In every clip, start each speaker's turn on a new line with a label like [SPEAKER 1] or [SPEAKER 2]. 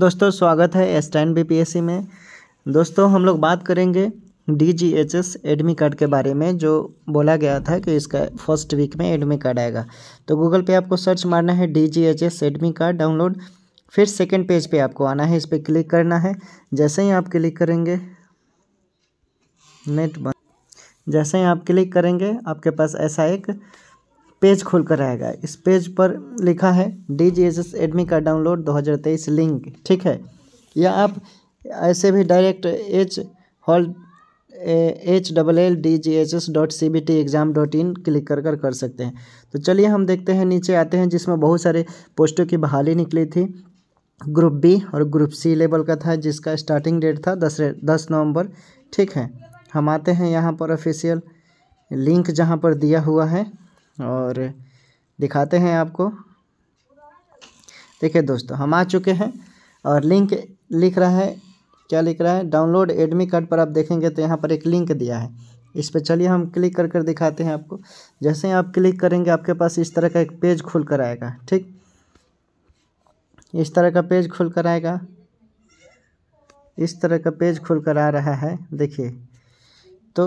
[SPEAKER 1] दोस्तों स्वागत है एस टाइन बी में दोस्तों हम लोग बात करेंगे D G H S admit card के बारे में जो बोला गया था कि इसका फर्स्ट वीक में एडमी कार्ड आएगा तो गूगल पे आपको सर्च मारना है D G H S admit card download फिर सेकेंड पेज पे आपको आना है इस पर क्लिक करना है जैसे ही आप क्लिक करेंगे नेट बंद जैसे ही आप क्लिक करेंगे आपके पास ऐसा एक पेज खोल कर आएगा इस पेज पर लिखा है D G S S admit का डाउनलोड 2023 लिंक ठीक है या आप ऐसे भी direct H hall H double L D G H S dot C B T exam dot in click कर कर कर सकते हैं तो चलिए हम देखते हैं नीचे आते हैं जिसमें बहुत सारे पोस्टों की बहाली निकली थी ग्रुप बी और ग्रुप सी लेवल का था जिसका स्टार्टिंग डेट था दस दस नवंबर ठीक है हम आते हैं यहाँ पर ऑफिशियल लिंक जहाँ पर दिया हुआ है और दिखाते हैं आपको देखिए दोस्तों हम आ चुके हैं और लिंक लिख रहा है क्या लिख रहा है डाउनलोड एडमी कार्ड पर आप देखेंगे तो यहाँ पर एक लिंक दिया है इस पर चलिए हम क्लिक कर कर दिखाते हैं आपको जैसे ही आप क्लिक करेंगे आपके पास इस तरह का एक पेज खुल कर आएगा ठीक इस तरह का पेज खुल कर आएगा इस तरह का पेज खुल कर आ रहा है देखिए तो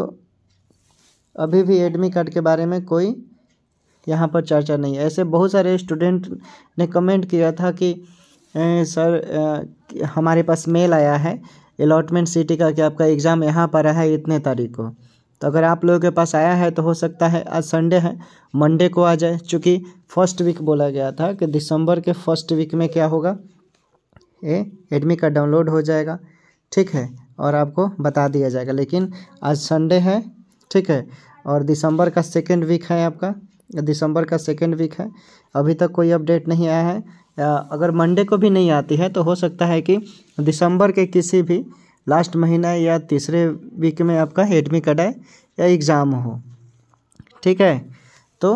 [SPEAKER 1] अभी भी एडमी कार्ड के बारे में कोई यहाँ पर चर्चा नहीं है ऐसे बहुत सारे स्टूडेंट ने कमेंट किया था कि ए, सर ए, हमारे पास मेल आया है अलॉटमेंट सिटी का कि आपका एग्ज़ाम यहाँ पर है इतने तारीख को तो अगर आप लोगों के पास आया है तो हो सकता है आज संडे है मंडे को आ जाए चूँकि फर्स्ट वीक बोला गया था कि दिसंबर के फर्स्ट वीक में क्या होगा ये एडमी का डाउनलोड हो जाएगा ठीक है और आपको बता दिया जाएगा लेकिन आज संडे है ठीक है और दिसंबर का सेकेंड वीक है आपका दिसंबर का सेकेंड वीक है अभी तक कोई अपडेट नहीं आया है अगर मंडे को भी नहीं आती है तो हो सकता है कि दिसंबर के किसी भी लास्ट महीना या तीसरे वीक में आपका एडमिट कार्ड आए या एग्ज़ाम हो ठीक है तो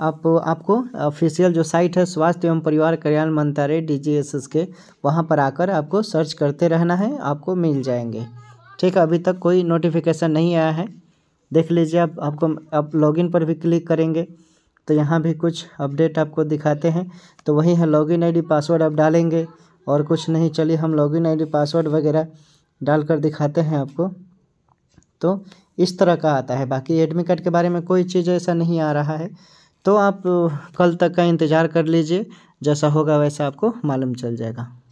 [SPEAKER 1] आप आपको ऑफिशियल जो साइट है स्वास्थ्य एवं परिवार कल्याण मंत्रालय डीजीएसएस के वहाँ पर आकर आपको सर्च करते रहना है आपको मिल जाएंगे ठीक है अभी तक कोई नोटिफिकेशन नहीं आया है देख लीजिए अब आपको आप लॉगिन पर भी क्लिक करेंगे तो यहाँ भी कुछ अपडेट आपको दिखाते हैं तो वही है लॉगिन आईडी पासवर्ड आप डालेंगे और कुछ नहीं चलिए हम लॉगिन आईडी पासवर्ड वगैरह डालकर दिखाते हैं आपको तो इस तरह का आता है बाकी एडमिट कार्ड के बारे में कोई चीज़ ऐसा नहीं आ रहा है तो आप कल तक का इंतज़ार कर लीजिए जैसा होगा वैसा आपको मालूम चल जाएगा